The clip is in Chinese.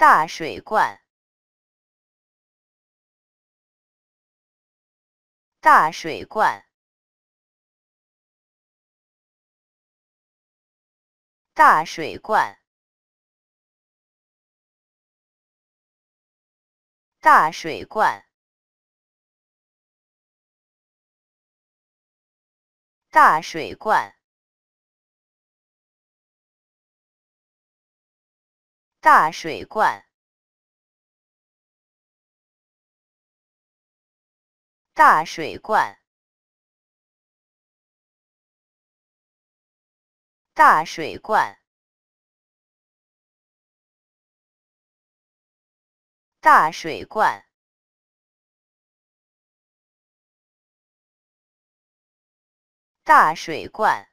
大水罐，大水罐，大水罐，大水罐，大水罐。大水罐，大水罐，大水罐，大水罐，大水罐。